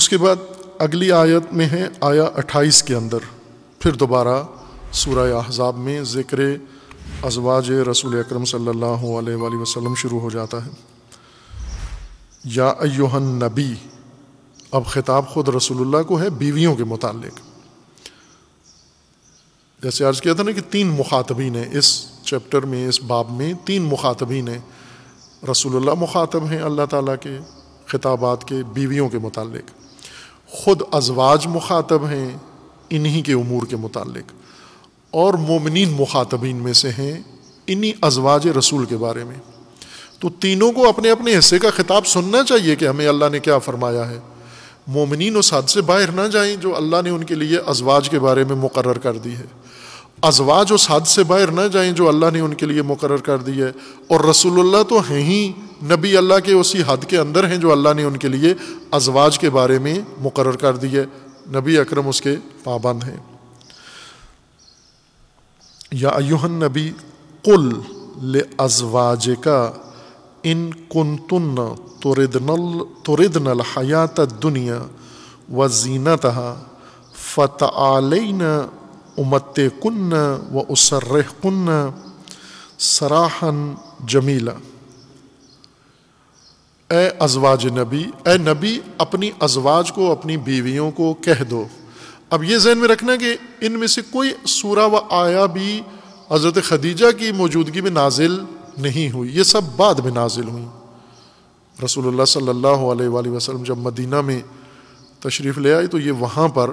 उसके बाद अगली आयत में है आया अट्ठाईस के अंदर फिर दोबारा सूरा अहज़ाब में ज़िक्र अजवाज रसूल अक्रम सल्लल्लाहु शुरू हो जाता है या अयोहन नबी अब ख़िताब ख़ुद रसूलुल्लाह को है बीवियों के मतलब जैसे आज किया था ना कि तीन मुखातबीन ने इस चैप्टर में इस बाब में तीन मुखातबीन ने रसूलुल्लाह मुखातब हैं अल्लाह ताला के ख़िताबात के बीवियों के मुतालिक ख़ुद अजवाज मुखातब हैं इन्हीं के अमूर के मुतल और ममिन मुखातबीन में से हैं इन्हीं अजवाज रसूल के बारे में तो तीनों को अपने अपने हिस्से का खिताब सुनना चाहिए कि हमें अल्लाह ने क्या फरमाया है मोमिन उस हद से बाहर ना जाएं जो अल्लाह ने उनके लिए अजवाज के बारे में मुकर कर दी है अजवा जो हद से बाहर ना जाए जो अल्लाह ने उनके लिए मुकर कर दी है और रसूलुल्लाह तो हैं ही नबी अल्लाह के उसी हद के अंदर हैं जो अल्लाह ने उनके लिए अजवाज के बारे में मुकर कर दी है नबी अकरम उसके पाबंद हैं या अयुहन नबी कुल ले अजवाज का इन कुंतुन तुरदनल तुरदनल हयात दुनिया व जीनत उमत कन्न व उसर कन्न सराहन जमीला ए अजवाज नबी ए नबी अपनी अजवाज को अपनी बीवियों को कह दो अब ये जहन में रखना कि इनमें से कोई सूरा व आया भी हज़रत खदीजा की मौजूदगी में नाजिल नहीं हुई ये सब बाद में नाजिल हुई रसूलुल्लाह सल्लल्लाहु अलैहि वसल्लम जब मदीना में तशरीफ़ ले आई तो ये वहाँ पर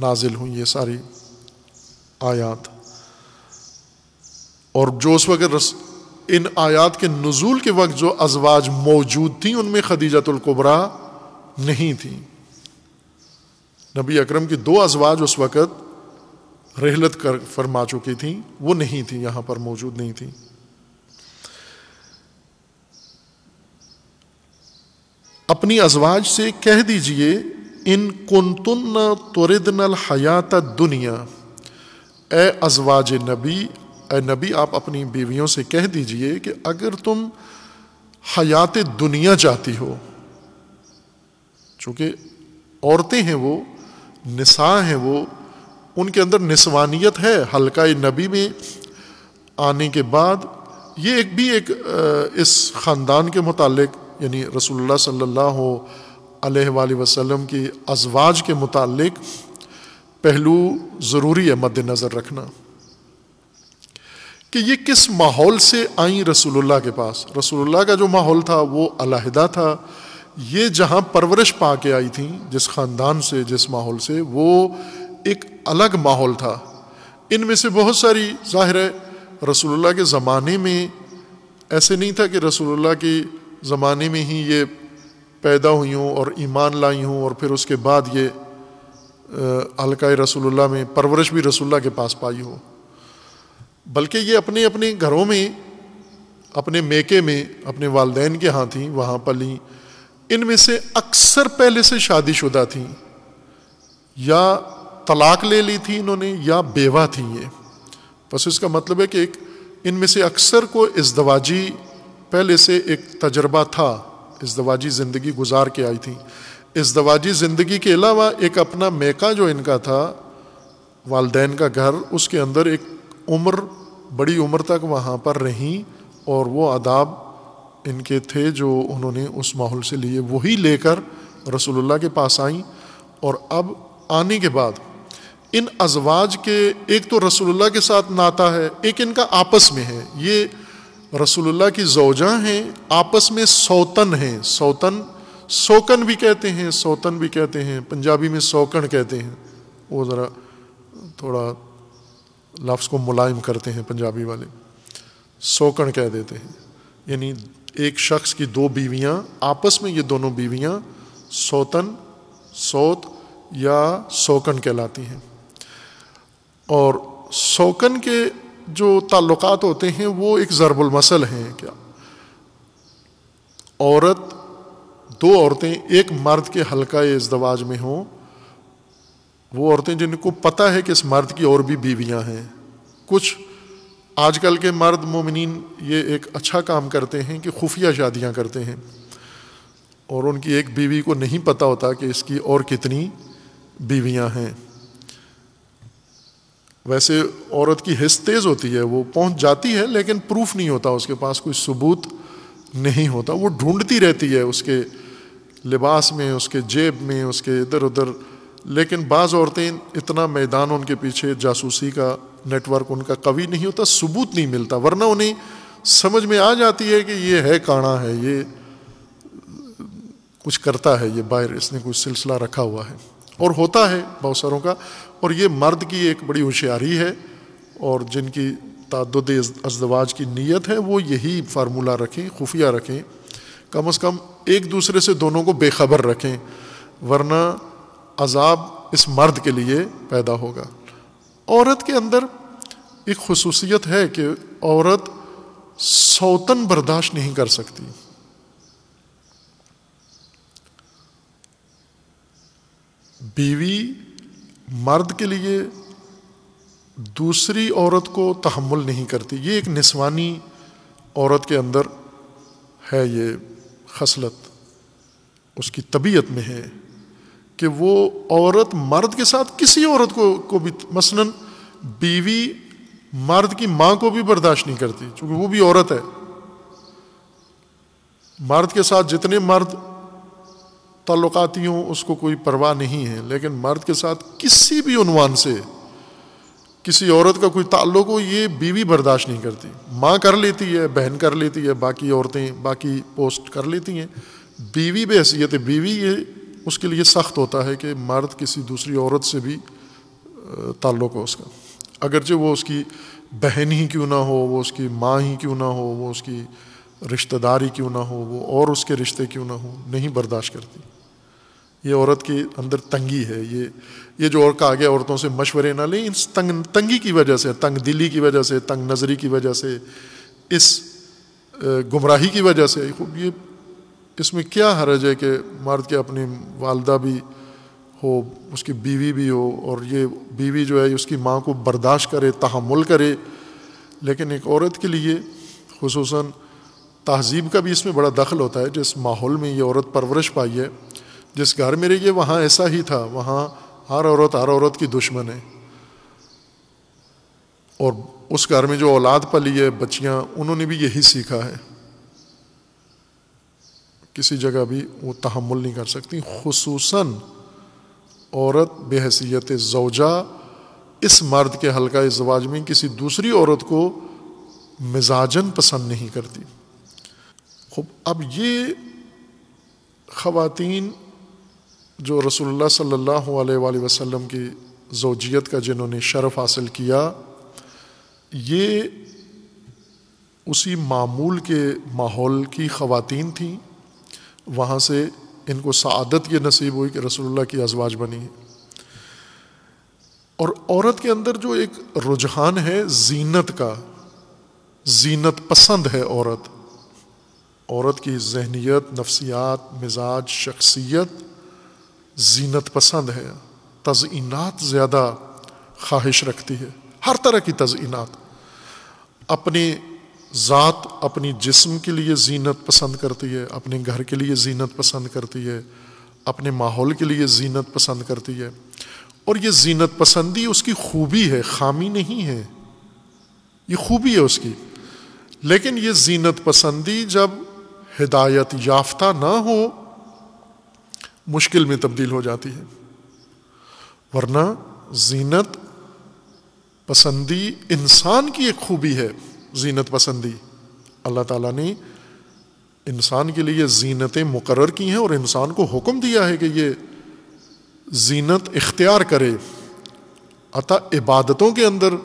नाजिल हुई ये सारी आयात और जो उस वक्त रस इन आयात के नजूल के वक्त जो अजवाज मौजूद थी उनमें खदीजतुल कुबरा नहीं थी नबी अकरम की दो अजवाज उस वक़्त रहलत कर फरमा चुकी थी वो नहीं थी यहाँ पर मौजूद नहीं थी अपनी अजवाज से कह दीजिए इन कुंतुन तुरदन हयात दुनिया ए अजवाज नबी ए नबी आप अपनी बीवियों से कह दीजिए कि अगर तुम हयात दुनिया चाहती हो चूँकि औरतें हैं वो निसा हैं वो उनके अंदर निसवानियत है हल्का नबी में आने के बाद ये एक भी एक इस ख़ानदान के मुतालिक यानी रसोल्ला सल्लल्लाहु अलैहि की अजवाज के मुतालिक पहलू ज़रूरी है मद्दनज़र रखना कि ये किस माहौल से आई रसूलुल्लाह के पास रसूलुल्लाह का जो माहौल था वो अलहदा था ये जहाँ परवरिश पा के आई थी जिस ख़ानदान से जिस माहौल से वो एक अलग माहौल था इन में से बहुत सारी ज़ाहिर है रसूलुल्लाह के ज़माने में ऐसे नहीं था कि रसूलुल्लाह के ज़माने में ही ये पैदा हुई हूँ और ईमान लाई हूँ और फिर उसके बाद ये अलका रसूलुल्लाह में परवरिश भी रसूलुल्लाह के पास पाई हो बल्कि ये अपने अपने घरों में अपने मेके में अपने वालदेन के यहाँ थी वहाँ पली इनमें से अक्सर पहले से शादी शुदा थी या तलाक ले ली थी इन्होंने या बेवा थी ये बस इसका मतलब है कि एक इनमें से अक्सर को इस दवाजी पहले से एक तजर्बा था इसदवाजी ज़िंदगी गुजार के आई थी इस दवाजी ज़िंदगी के अलावा एक अपना मेका जो इनका था वालदेन का घर उसके अंदर एक उम्र बड़ी उम्र तक वहाँ पर रहीं और वो आदाब इनके थे जो उन्होंने उस माहौल से लिए वही लेकर रसोल्ला के पास आई और अब आने के बाद इन अजवाज के एक तो रसोल्ला के साथ नाता है एक इनका आपस में है ये रसोल्ला की जौजा हैं आपस में सौतन हैं सौतन सोकन भी कहते हैं सोतन भी कहते हैं पंजाबी में सोकन कहते हैं वो ज़रा थोड़ा लफ्ज़ को मुलायम करते हैं पंजाबी वाले सोकन कह देते हैं यानी एक शख्स की दो बीवियां आपस में ये दोनों बीवियां सोतन सोत या सौकन कहलाती हैं और सौकन के जो ताल्लुकात होते हैं वो एक ज़रबुलमसल हैं क्या औरत दो औरतें एक मर्द के हल्का इजदवाज में हों वो औरतें जिनको पता है कि इस मर्द की और भी बीवियां हैं कुछ आजकल के मर्द मोमिन ये एक अच्छा काम करते हैं कि खुफिया शादियां करते हैं और उनकी एक बीवी को नहीं पता होता कि इसकी और कितनी बीवियां हैं वैसे औरत की हिस्स तेज़ होती है वो पहुंच जाती है लेकिन प्रूफ नहीं होता उसके पास कोई सबूत नहीं होता वो ढूंढती रहती है उसके लिबास में उसके जेब में उसके इधर उधर लेकिन बाज़ औरतें इतना मैदान उनके पीछे जासूसी का नेटवर्क उनका कवि नहीं होता सबूत नहीं मिलता वरना उन्हें समझ में आ जाती है कि ये है काणा है ये कुछ करता है ये बाहर इसने कुछ सिलसिला रखा हुआ है और होता है बहुत सारों का और ये मर्द की एक बड़ी होशियारी है और जिनकी तद अजदवाज की नीयत है वो यही फार्मूला रखें खुफिया रखें कम से कम एक दूसरे से दोनों को बेखबर रखें वरना अजाब इस मर्द के लिए पैदा होगा औरत के अंदर एक खसूसियत है कि औरत सौतन बर्दाश्त नहीं कर सकती बीवी मर्द के लिए दूसरी औरत को तहमुल नहीं करती ये एक निस्वानी औरत के अंदर है ये खसलत उसकी तबीयत में है कि वो औरत मर्द के साथ किसी औरत को को भी मसलन बीवी मर्द की माँ को भी बर्दाश्त नहीं करती क्योंकि वो भी औरत है मर्द के साथ जितने मर्द तल्लुकाती हों उसको कोई परवाह नहीं है लेकिन मर्द के साथ किसी भी उनवान से किसी औरत का कोई ताल्लुक हो ये बीवी बर्दाश्त नहीं करती माँ कर लेती है बहन कर लेती है बाकी औरतें बाकी पोस्ट कर लेती हैं बीवी बहसीत है बीवी ये उसके लिए सख्त होता है कि मर्द किसी दूसरी औरत से भी ताल्लुक हो उसका अगरचे वो उसकी बहन ही क्यों ना हो वो उसकी माँ ही क्यों ना हो वो उसकी रिश्तेदारी क्यों ना हो वो और उसके रिश्ते क्यों ना हो नहीं बर्दाश्त करती ये औरत के अंदर तंगी है ये ये जो और कहा गया औरतों से मशवरे ना लें इस तंग तंगी की वजह से तंग दिली की वजह से तंग नज़री की वजह से इस गुमराही की वजह से खूब ये इसमें क्या हरज है कि मर्द के अपनी वालदा भी हो उसकी बीवी भी हो और ये बीवी जो है उसकी माँ को बर्दाश्त करे तहमुल करे लेकिन एक औरत के लिए खसूस तहजीब का भी इसमें बड़ा दखल होता है जिस माहौल में ये औरत परवरिश पाई है जिस घर में रहिए वहाँ ऐसा ही था वहाँ हर औरत हर औरत की दुश्मन है और उस घर में जो औलाद पली है बच्चियाँ उन्होंने भी यही सीखा है किसी जगह भी वो तहमुल नहीं कर सकती खूस औरत बेहसीत जोजा इस मर्द के हल्का इस जवाज में किसी दूसरी औरत को मिजाजन पसंद नहीं करती अब ये ख़वातीन जो रसोल्ला सल्ला वसम की जोजियत का जिन्होंने शरफ़ हासिल किया ये उसी मामूल के माहौल की ख़वातीन थीं वहाँ से इनको सआदत ये नसीब हुई कि रसोल्ला की आजवाज बनी है और औरत के अंदर जो एक रुझान है जीनत का जीनत पसंद है औरत औरत की जहनीत नफ्सियात मिजाज शख्सियत जीनत पसंद है तज़ीनात ज़्यादा ख्वाहिश रखती है हर तरह की तज़ीनात अपने ज़ात अपनी जिस्म के लिए जीनत पसंद करती है अपने घर के लिए जीनत पसंद करती है अपने माहौल के लिए जीनत पसंद करती है और ये जीनत पसंदी उसकी खूबी है खामी नहीं है ये खूबी है उसकी लेकिन ये जीनत पसंदी जब हिदायत याफ्ता ना हो मुश्किल में तब्दील हो जाती है वरना जीनत पसंदी इंसान की एक खूबी है जीनत पसंदी अल्लाह ताला ने इंसान के लिए जीनतें मुकर की हैं और इंसान को हुक्म दिया है कि ये जीनत इख्तियार करे अतः इबादतों के अंदर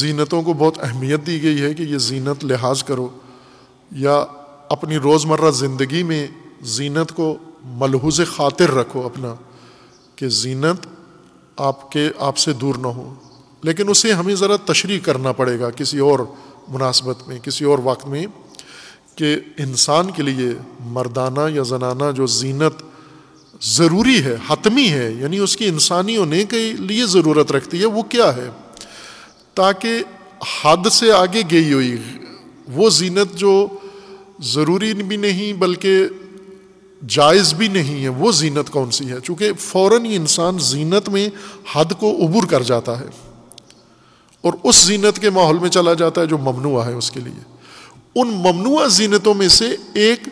जीनतों को बहुत अहमियत दी गई है कि ये जीनत लिहाज करो या अपनी रोज़मर्रा ज़िंदगी में जीनत को मलहूज खातिर रखो अपना कि जीनत आपके आपसे दूर ना हो लेकिन उसे हमें ज़रा तशरी करना पड़ेगा किसी और मुनासबत में किसी और वक्त में कि इंसान के लिए मर्दाना या जनाना जो जीनत ज़रूरी है हतमी है यानी उसकी इंसानी होने के लिए ज़रूरत रखती है वो क्या है ताकि हद से आगे गई हुई वो जीनत जो ज़रूरी भी नहीं बल्कि जायज़ भी नहीं है वो जीनत कौन सी है चूँकि फ़ौर ही इंसान जीनत में हद को उबूर कर जाता है और उस जीनत के माहौल में चला जाता है जो ममनुआ है उसके लिए उन ममनुआ जीनतों में से एक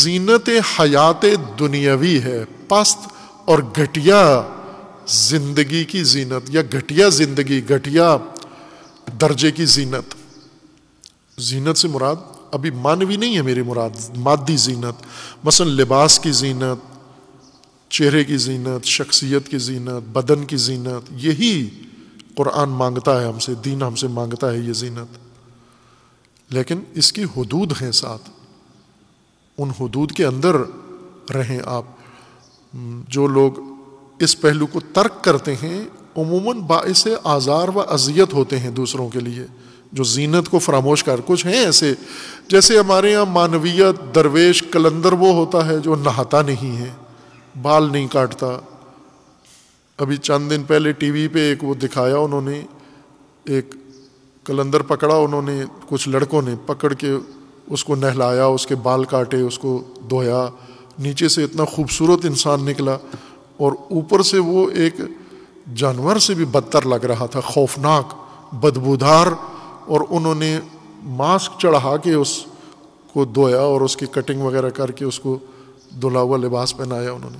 जीनत हयात दुनियावी है पस्त और घटिया जिंदगी की जीनत या घटिया जिंदगी घटिया दर्जे की जीनत जीनत से मुराद अभी मानवी नहीं है मेरी मुराद मादी जीनत मसल लिबास की जीनत चेहरे की जीनत शख्सियत की जीनत बदन की जीनत यही कुरान मांगता है हमसे दीन हमसे मांगता है ये जीनत लेकिन इसकी हदूद हैं साथ उन हदूद के अंदर रहें आप जो लोग इस पहलू को तर्क करते हैं उमूमन बायस आज़ार व अजियत होते हैं दूसरों के लिए जो जीनत को फरामोश कर कुछ हैं ऐसे जैसे हमारे यहाँ मानवीय दरवेश कलंदर वो होता है जो नहाता नहीं है बाल नहीं काटता अभी चंद दिन पहले टी वी पर एक वो दिखाया उन्होंने एक कलंदर पकड़ा उन्होंने कुछ लड़कों ने पकड़ के उसको नहलाया उसके बाल काटे उसको धोया नीचे से इतना खूबसूरत इंसान निकला और ऊपर से वो एक जानवर से भी बदतर लग रहा था खौफनाक बदबूदार और उन्होंने मास्क चढ़ा के उसको धोया और उसकी कटिंग वगैरह करके उसको दुला हुआ लिबास पहनाया उन्होंने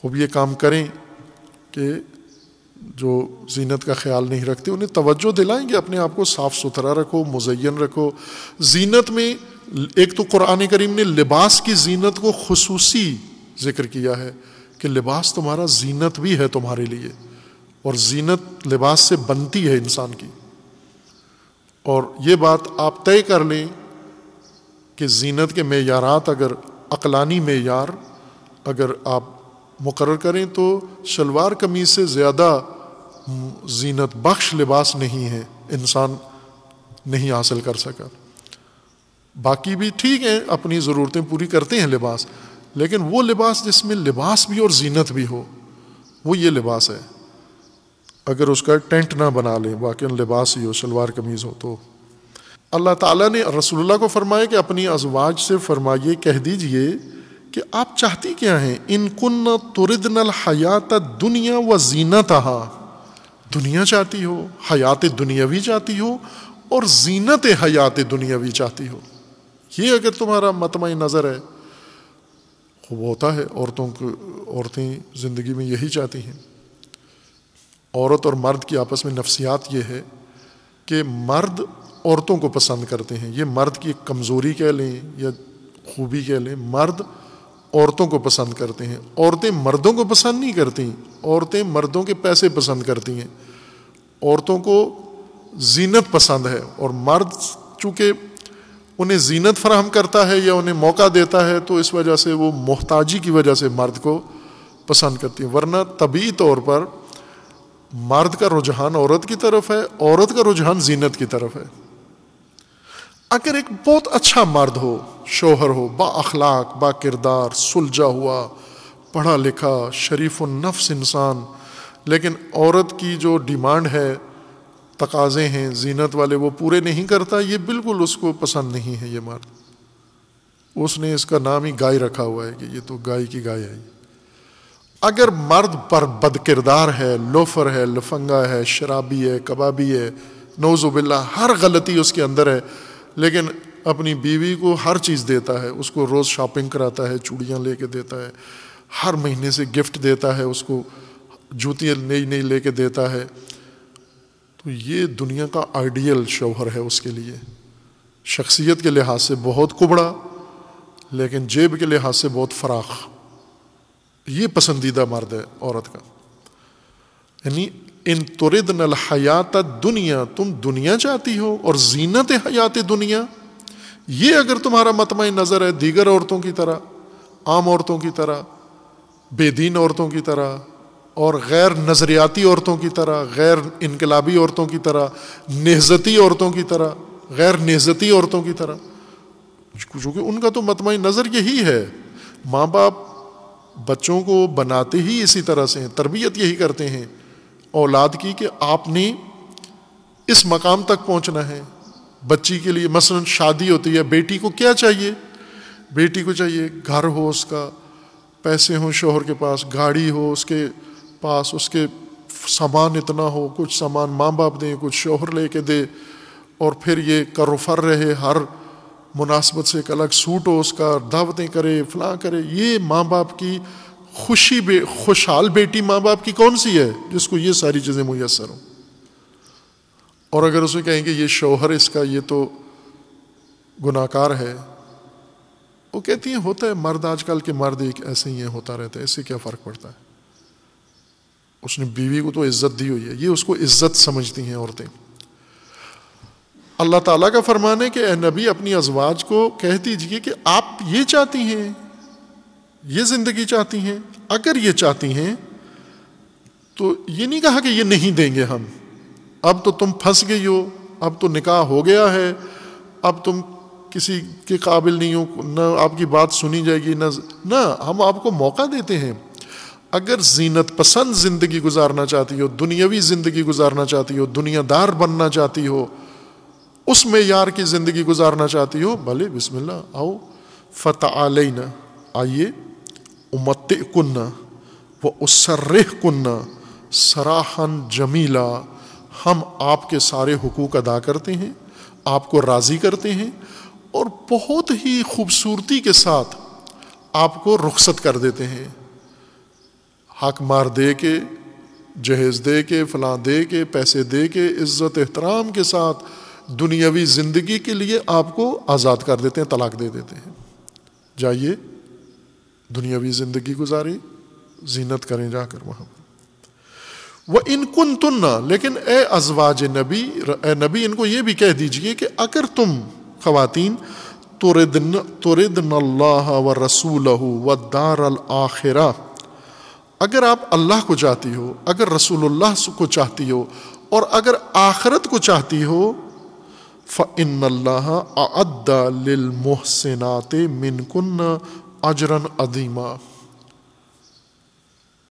खूब ये काम करें कि जो जीनत का ख्याल नहीं रखते उन्हें तवज्जो दिलाएं कि अपने आप को साफ़ सुथरा रखो मुजैन रखो जीनत में एक तो कुरान करीम ने लिबास की जीनत को खसूसी जिक्र किया है कि लिबास तुम्हारा जीनत भी है तुम्हारे लिए और जीनत लिबास से बनती है इंसान की और ये बात आप तय कर लें कि जीनत के मैारात अगर अकलानी मैार अगर आप मुकर करें तो शलवार कमी से ज़्यादा जीनत बख्श लिबास नहीं है इंसान नहीं हासिल कर सका बाकी भी ठीक है अपनी ज़रूरतें पूरी करते हैं लिबास लेकिन वो लिबास जिसमें लिबास भी और जीनत भी हो वो ये लिबास है अगर उसका टेंट ना बना लें वाक़ लिबास ही हो शलवार कमीज़ हो तो अल्लाह ताला ने रसूलुल्लाह को फरमाया कि अपनी अजवाज से फरमाइए कह दीजिए कि आप चाहती क्या हैं इन कुन्न तुरदनल हयात दुनिया व जीनत दुनिया चाहती हो हयात दुनिया भी चाहती हो और जीनत हयात दुनिया भी चाहती हो ये अगर तुम्हारा मतम नज़र है खूब होता है औरतों को औरतें ज़िंदगी में यही चाहती हैं औरत और मर्द की आपस में नफसियात ये है कि मर्द औरतों को पसंद करते हैं ये मर्द की कमज़ोरी कह लें या खूबी कह लें मर्द औरतों को पसंद करते हैं औरतें मर्दों को पसंद नहीं करती औरतें मर्दों के पैसे पसंद करती हैं औरतों को जीनत पसंद है और मर्द चूँकि उन्हें जीनत फराहम करता है या उन्हें मौका देता है तो इस वजह से वो मोहताजी की वजह से मर्द को पसंद करती हैं वरना तभी तौर पर मर्द का रुझान औरत की तरफ है औरत का रुझान जीनत की तरफ है अगर एक बहुत अच्छा मर्द हो शोहर हो बा अखलाक बा किरदार सुलझा हुआ पढ़ा लिखा शरीफ नफ्स इंसान लेकिन औरत की जो डिमांड है तकाजे हैं जीनत वाले वो पूरे नहीं करता ये बिल्कुल उसको पसंद नहीं है ये मर्द उसने इसका नाम ही गाय रखा हुआ है कि ये तो गाय की गाय है अगर मर्द पर बद किरदार है लोफर है लफंगा है शराबी है कबाबी है नौजुबिल्ला हर गलती उसके अंदर है लेकिन अपनी बीवी को हर चीज़ देता है उसको रोज़ शॉपिंग कराता है चूड़ियाँ ले कर देता है हर महीने से गिफ्ट देता है उसको जूतियाँ नई नई ले कर देता है तो ये दुनिया का आइडियल शोहर है उसके लिए शख्सियत के लिहाज से बहुत कुबड़ा लेकिन जेब के लिहाज से बहुत फराख ये पसंदीदा मर्द है औरत का यानी इन तुरद नल हयात दुनिया तुम दुनिया चाहती हो और जीनत हयात दुनिया ये अगर तुम्हारा मतम नज़र है दीगर औरतों की तरह आम औरतों की तरह बेदीन औरतों की तरह और गैर नज़रियाती औरतों की तरह गैर इनकलाबी औरतों की तरह नहजती औरतों की तरह गैर नहजती औरतों की तरह चूंकि उनका तो मतम नज़र यही है माँ बाप बच्चों को बनाते ही इसी तरह से हैं तरबियत यही करते हैं औलाद की कि आपने इस मकाम तक पहुंचना है बच्ची के लिए मसलन शादी होती है बेटी को क्या चाहिए बेटी को चाहिए घर हो उसका पैसे हों शोहर के पास गाड़ी हो उसके पास उसके सामान इतना हो कुछ सामान माँ बाप दें कुछ शोहर लेके के दे और फिर ये करोफर रहे हर मुनासबत से एक अलग सूट हो उसका दावतें करे फलां करे ये माँ बाप की खुशी बे खुशहाल बेटी माँ बाप की कौन सी है जिसको ये सारी चीज़ें मुयसर हों और अगर उसे कहेंगे ये शौहर इसका ये तो गुनाकार है वो कहती हैं होता है मर्द आजकल के मर्द एक ऐसे ही हैं होता रहता है इससे क्या फ़र्क पड़ता है उसने बीवी को तो इज्जत दी हुई है ये उसको इज्जत समझती हैं औरतें अल्लाह ताला का फरमान है कि नबी अपनी अजवाज को कह दीजिए कि आप ये चाहती हैं ये ज़िंदगी चाहती हैं अगर ये चाहती हैं तो ये नहीं कहा कि ये नहीं देंगे हम अब तो तुम फंस गई हो अब तो निकाह हो गया है अब तुम किसी के काबिल नहीं हो ना आपकी बात सुनी जाएगी न ना हम आपको मौका देते हैं अगर जीनत पसंद ज़िंदगी गुजारना चाहती हो दुनियावी ज़िंदगी गुजारना चाहती हो दुनियादार बनना चाहती हो उस यार की ज़िंदगी गुजारना चाहती हो भले बिस्मिल्ला आओ फ़तः आलना आइए उमत कुन्ना व उसर्रह कन्ना सराहन जमीला हम आपके सारे हकूक़ अदा करते हैं आपको राज़ी करते हैं और बहुत ही खूबसूरती के साथ आपको रुखसत कर देते हैं हक मार दे के जहेज़ दे के फलां दे के पैसे दे के इज़्ज़त एहतराम के साथ दुनियावी ज़िंदगी के लिए आपको आज़ाद कर देते हैं तलाक दे देते हैं जाइए दुनियावी ज़िंदगी गुजारी जीनत करें जाकर वहाँ व इन कुन तुन्ना लेकिन ए अजवाज नबी ए नबी इनको ये भी कह दीजिए कि अगर तुम खवतिन तुरद तुरदन व रसूल व दार आखिरा अगर आप अल्लाह को चाहती हो अगर रसूल्लाह को चाहती हो और अगर आखरत को चाहती हो फ़िनल्ला अद्दा लिल मोहसिनात मिनकुन अजरन अदीमा